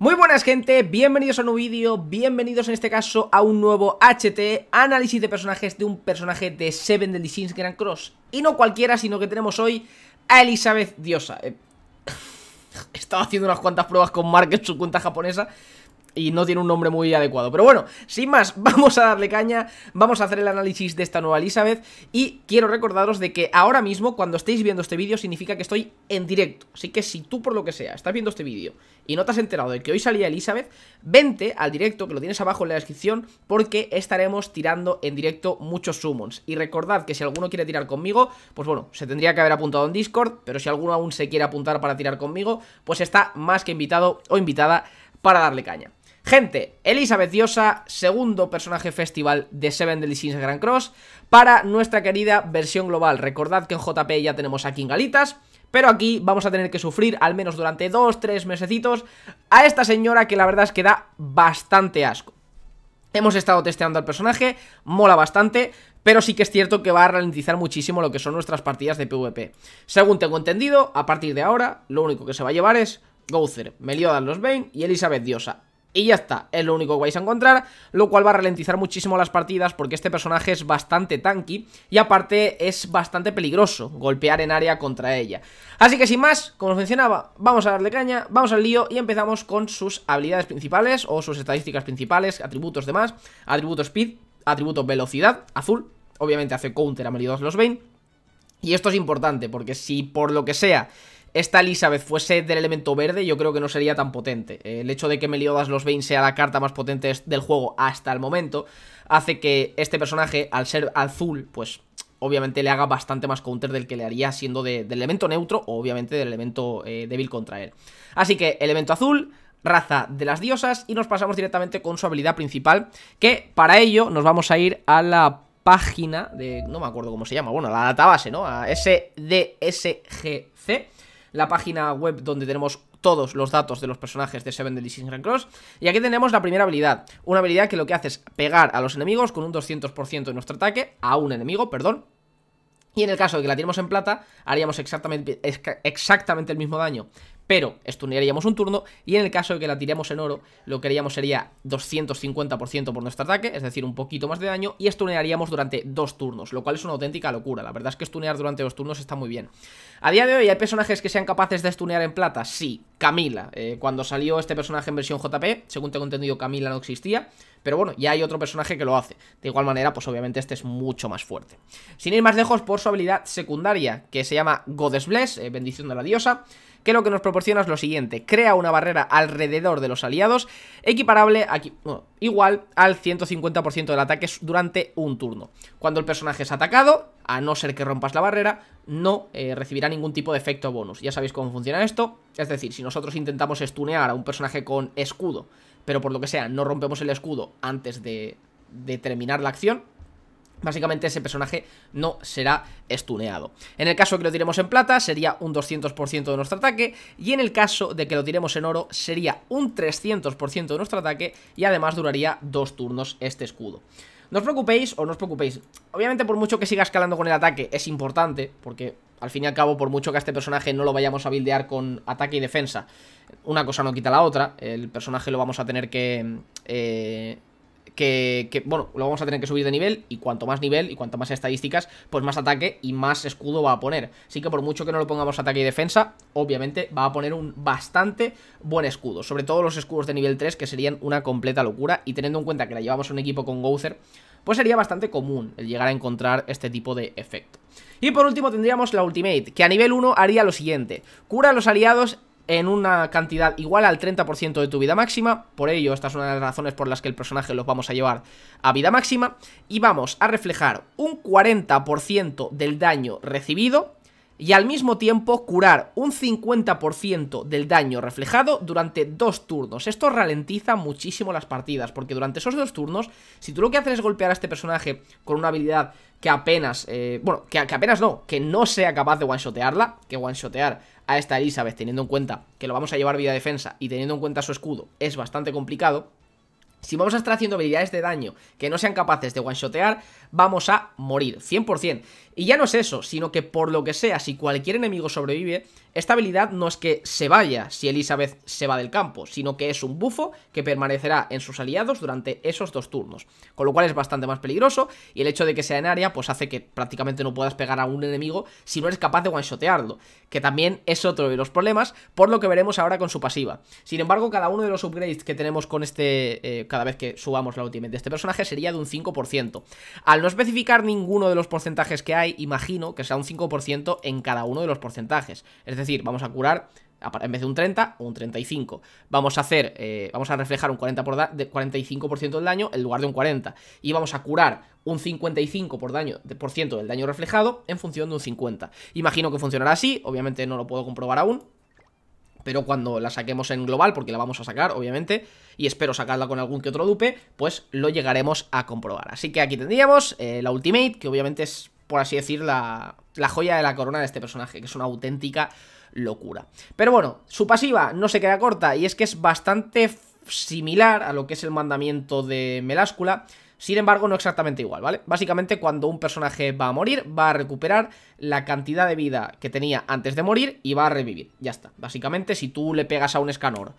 Muy buenas gente, bienvenidos a un nuevo vídeo, bienvenidos en este caso a un nuevo HT, análisis de personajes de un personaje de Seven Deadly Sins Grand Cross. Y no cualquiera, sino que tenemos hoy a Elizabeth Diosa. Eh, estaba haciendo unas cuantas pruebas con Market su cuenta japonesa, y no tiene un nombre muy adecuado. Pero bueno, sin más, vamos a darle caña, vamos a hacer el análisis de esta nueva Elizabeth y quiero recordaros de que ahora mismo cuando estéis viendo este vídeo significa que estoy en directo. Así que si tú por lo que sea estás viendo este vídeo y no te has enterado de que hoy salía Elizabeth, vente al directo que lo tienes abajo en la descripción porque estaremos tirando en directo muchos summons. Y recordad que si alguno quiere tirar conmigo, pues bueno, se tendría que haber apuntado en Discord, pero si alguno aún se quiere apuntar para tirar conmigo, pues está más que invitado o invitada para darle caña. Gente, Elizabeth Diosa, segundo personaje festival de Seven Deadly Grand Cross para nuestra querida versión global. Recordad que en JP ya tenemos a Kingalitas, pero aquí vamos a tener que sufrir, al menos durante 2-3 mesecitos, a esta señora que la verdad es que da bastante asco. Hemos estado testeando al personaje, mola bastante, pero sí que es cierto que va a ralentizar muchísimo lo que son nuestras partidas de PvP. Según tengo entendido, a partir de ahora, lo único que se va a llevar es Gouther, Meliodas los Bane y Elizabeth Diosa y ya está, es lo único que vais a encontrar, lo cual va a ralentizar muchísimo las partidas porque este personaje es bastante tanky y aparte es bastante peligroso golpear en área contra ella. Así que sin más, como os mencionaba, vamos a darle caña, vamos al lío y empezamos con sus habilidades principales o sus estadísticas principales, atributos demás, atributo speed, atributo velocidad, azul, obviamente hace counter a Meridos los Bane. Y esto es importante porque si por lo que sea esta Elizabeth fuese del elemento verde, yo creo que no sería tan potente. El hecho de que Meliodas los Bane sea la carta más potente del juego hasta el momento, hace que este personaje, al ser azul, pues obviamente le haga bastante más counter del que le haría siendo del elemento neutro o obviamente del elemento eh, débil contra él. Así que elemento azul, raza de las diosas y nos pasamos directamente con su habilidad principal, que para ello nos vamos a ir a la página de... no me acuerdo cómo se llama, bueno, la database, ¿no? A SDSGC la página web donde tenemos todos los datos de los personajes de Seven Deadly Sins Grand Cross. Y aquí tenemos la primera habilidad. Una habilidad que lo que hace es pegar a los enemigos con un 200% de nuestro ataque, a un enemigo, perdón. Y en el caso de que la tenemos en plata, haríamos exactamente, exactamente el mismo daño, pero estunearíamos un turno y en el caso de que la tiremos en oro, lo que haríamos sería 250% por nuestro ataque, es decir, un poquito más de daño, y estunearíamos durante dos turnos, lo cual es una auténtica locura. La verdad es que estunear durante dos turnos está muy bien. A día de hoy, ¿hay personajes que sean capaces de estunear en plata? Sí, Camila. Eh, cuando salió este personaje en versión JP, según tengo entendido, Camila no existía, pero bueno, ya hay otro personaje que lo hace. De igual manera, pues obviamente este es mucho más fuerte. Sin ir más lejos, por su habilidad secundaria, que se llama Goddess Bless, eh, bendición de la diosa, que lo que nos proporciona es lo siguiente, crea una barrera alrededor de los aliados equiparable aquí, igual al 150% del ataque durante un turno. Cuando el personaje es atacado, a no ser que rompas la barrera, no eh, recibirá ningún tipo de efecto bonus. Ya sabéis cómo funciona esto, es decir, si nosotros intentamos estunear a un personaje con escudo, pero por lo que sea no rompemos el escudo antes de, de terminar la acción, Básicamente ese personaje no será estuneado. En el caso de que lo tiremos en plata sería un 200% de nuestro ataque y en el caso de que lo tiremos en oro sería un 300% de nuestro ataque y además duraría dos turnos este escudo. No os preocupéis o no os preocupéis. Obviamente por mucho que siga escalando con el ataque es importante porque al fin y al cabo por mucho que a este personaje no lo vayamos a buildear con ataque y defensa una cosa no quita la otra, el personaje lo vamos a tener que... Eh que, bueno, lo vamos a tener que subir de nivel y cuanto más nivel y cuanto más estadísticas, pues más ataque y más escudo va a poner. Así que por mucho que no lo pongamos ataque y defensa, obviamente va a poner un bastante buen escudo, sobre todo los escudos de nivel 3 que serían una completa locura y teniendo en cuenta que la llevamos a un equipo con gozer pues sería bastante común el llegar a encontrar este tipo de efecto. Y por último tendríamos la Ultimate, que a nivel 1 haría lo siguiente, cura a los aliados en una cantidad igual al 30% de tu vida máxima, por ello esta es una de las razones por las que el personaje los vamos a llevar a vida máxima, y vamos a reflejar un 40% del daño recibido, y al mismo tiempo curar un 50% del daño reflejado durante dos turnos. Esto ralentiza muchísimo las partidas, porque durante esos dos turnos, si tú lo que haces es golpear a este personaje con una habilidad que apenas, eh, bueno, que, que, apenas no, que no sea capaz de one-shotearla, que one-shotear a esta Elizabeth teniendo en cuenta que lo vamos a llevar vía defensa y teniendo en cuenta su escudo es bastante complicado, si vamos a estar haciendo habilidades de daño que no sean capaces de one-shotear, vamos a morir, 100%. Y ya no es eso, sino que por lo que sea, si cualquier enemigo sobrevive, esta habilidad no es que se vaya si Elizabeth se va del campo, sino que es un bufo que permanecerá en sus aliados durante esos dos turnos. Con lo cual es bastante más peligroso y el hecho de que sea en área pues hace que prácticamente no puedas pegar a un enemigo si no eres capaz de one-shotearlo, que también es otro de los problemas, por lo que veremos ahora con su pasiva. Sin embargo, cada uno de los upgrades que tenemos con este... Eh, cada vez que subamos la ultimate de este personaje sería de un 5%. Al no especificar ninguno de los porcentajes que hay, imagino que sea un 5% en cada uno de los porcentajes. Es decir, vamos a curar en vez de un 30, un 35. Vamos a hacer, eh, vamos a reflejar un de 45% del daño en lugar de un 40. Y vamos a curar un 55% por daño, del daño reflejado en función de un 50. Imagino que funcionará así, obviamente no lo puedo comprobar aún, pero cuando la saquemos en global, porque la vamos a sacar, obviamente, y espero sacarla con algún que otro dupe, pues lo llegaremos a comprobar. Así que aquí tendríamos eh, la Ultimate, que obviamente es, por así decir, la, la joya de la corona de este personaje, que es una auténtica locura. Pero bueno, su pasiva no se queda corta, y es que es bastante similar a lo que es el mandamiento de Meláscula, sin embargo, no exactamente igual, ¿vale? Básicamente, cuando un personaje va a morir, va a recuperar la cantidad de vida que tenía antes de morir y va a revivir. Ya está. Básicamente, si tú le pegas a un escanor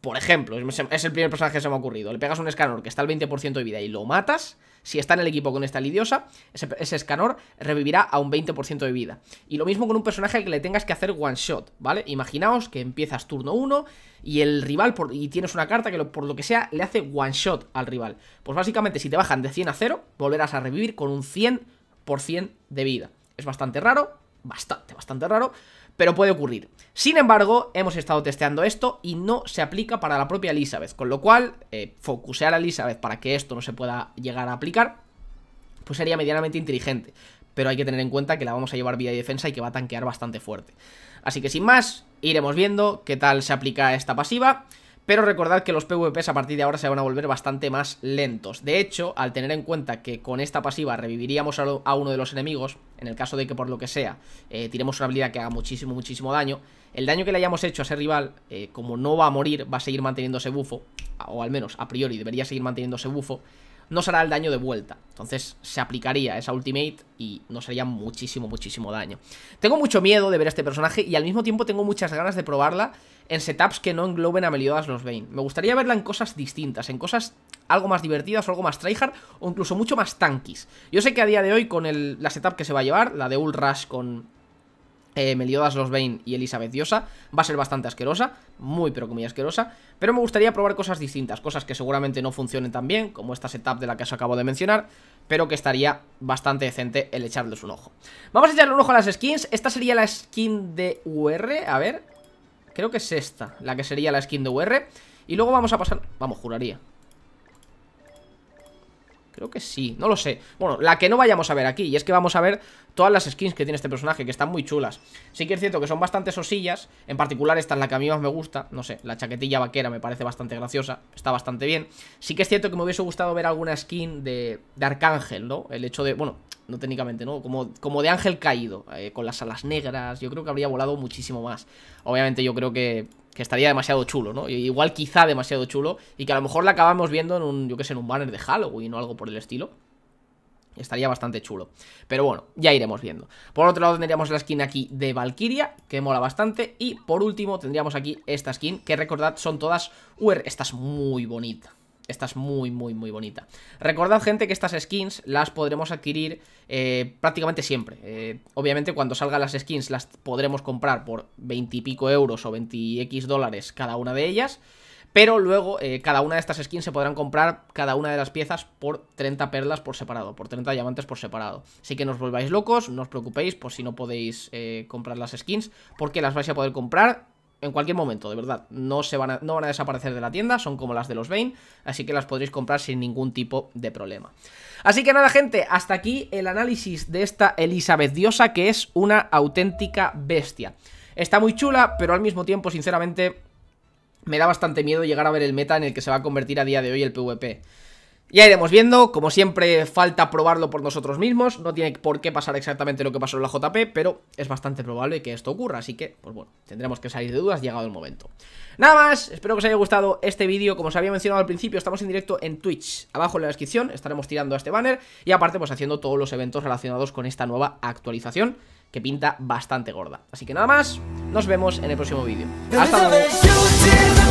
por ejemplo, es el primer personaje que se me ha ocurrido, le pegas a un escanor que está al 20% de vida y lo matas, si está en el equipo con esta lidiosa, ese, Escanor revivirá a un 20% de vida. Y lo mismo con un personaje que le tengas que hacer one shot, ¿vale? Imaginaos que empiezas turno 1 y el rival, y tienes una carta que por lo que sea le hace one shot al rival. Pues básicamente si te bajan de 100 a 0, volverás a revivir con un 100% de vida. Es bastante raro, bastante, bastante raro, pero puede ocurrir. Sin embargo, hemos estado testeando esto y no se aplica para la propia Elizabeth, con lo cual, eh, focusear a Elizabeth para que esto no se pueda llegar a aplicar, pues sería medianamente inteligente. Pero hay que tener en cuenta que la vamos a llevar vía defensa y que va a tanquear bastante fuerte. Así que sin más, iremos viendo qué tal se aplica esta pasiva pero recordad que los PvPs a partir de ahora se van a volver bastante más lentos. De hecho, al tener en cuenta que con esta pasiva reviviríamos a uno de los enemigos, en el caso de que por lo que sea eh, tiremos una habilidad que haga muchísimo, muchísimo daño, el daño que le hayamos hecho a ese rival, eh, como no va a morir, va a seguir manteniéndose bufo, o al menos a priori debería seguir manteniéndose bufo, no hará el daño de vuelta. Entonces se aplicaría esa ultimate y no sería muchísimo, muchísimo daño. Tengo mucho miedo de ver este personaje y al mismo tiempo tengo muchas ganas de probarla en setups que no engloben a Meliodas los Bane. Me gustaría verla en cosas distintas, en cosas algo más divertidas o algo más tryhard o incluso mucho más tanquis. Yo sé que a día de hoy con la setup que se va a llevar, la de Ulrash con eh, Meliodas Los Bane y Elizabeth Diosa va a ser bastante asquerosa, muy pero muy asquerosa, pero me gustaría probar cosas distintas, cosas que seguramente no funcionen tan bien, como esta setup de la que os acabo de mencionar, pero que estaría bastante decente el echarles un ojo. Vamos a echarle un ojo a las skins, esta sería la skin de UR, a ver, creo que es esta, la que sería la skin de UR, y luego vamos a pasar, vamos, juraría, Creo que sí, no lo sé Bueno, la que no vayamos a ver aquí Y es que vamos a ver todas las skins que tiene este personaje Que están muy chulas Sí que es cierto que son bastantes osillas En particular esta es la que a mí más me gusta No sé, la chaquetilla vaquera me parece bastante graciosa Está bastante bien Sí que es cierto que me hubiese gustado ver alguna skin de, Arcángel, ¿no? El hecho de, bueno, no técnicamente, ¿no? Como, como de ángel caído, eh, con las alas negras, yo creo que habría volado muchísimo más. Obviamente yo creo que que estaría demasiado chulo, ¿no? Igual quizá demasiado chulo y que a lo mejor la acabamos viendo en un, yo que sé, en un banner de Halloween o algo por el estilo. Estaría bastante chulo. Pero bueno, ya iremos viendo. Por otro lado tendríamos la skin aquí de Valkyria, que mola bastante. Y por último tendríamos aquí esta skin, que recordad son todas UR. Esta es muy bonita. Esta es muy, muy, muy bonita. Recordad, gente, que estas skins las podremos adquirir eh, prácticamente siempre. Eh, obviamente, cuando salgan las skins las podremos comprar por 20 y pico euros o 20x dólares cada una de ellas. Pero luego eh, cada una de estas skins se podrán comprar cada una de las piezas por 30 perlas por separado, por 30 diamantes por separado. Así que no os volváis locos, no os preocupéis por si no podéis comprar las skins, porque las vais a poder comprar en cualquier momento, de verdad. No, se van a, van a desaparecer de la tienda, son como las de los Bane, así que las podréis comprar sin ningún tipo de problema. Así que nada, gente, hasta aquí el análisis de esta Elizabeth Diosa, que es una auténtica bestia. Está muy chula, pero al mismo tiempo, sinceramente, me da bastante miedo llegar a ver el meta en el que se va a convertir a día de hoy el PvP. Ya iremos viendo, como siempre falta probarlo por nosotros mismos, no tiene por qué pasar exactamente lo que pasó en la JP, pero es bastante probable que esto ocurra, así que, pues bueno, tendremos que salir de dudas llegado el momento. Nada más, espero que os haya gustado este vídeo, como os había mencionado al principio, estamos en directo en Twitch, abajo en la descripción estaremos tirando a este banner y aparte pues haciendo todos los eventos relacionados con esta nueva actualización que pinta bastante gorda. Así que nada más, nos vemos en el próximo vídeo. Hasta luego.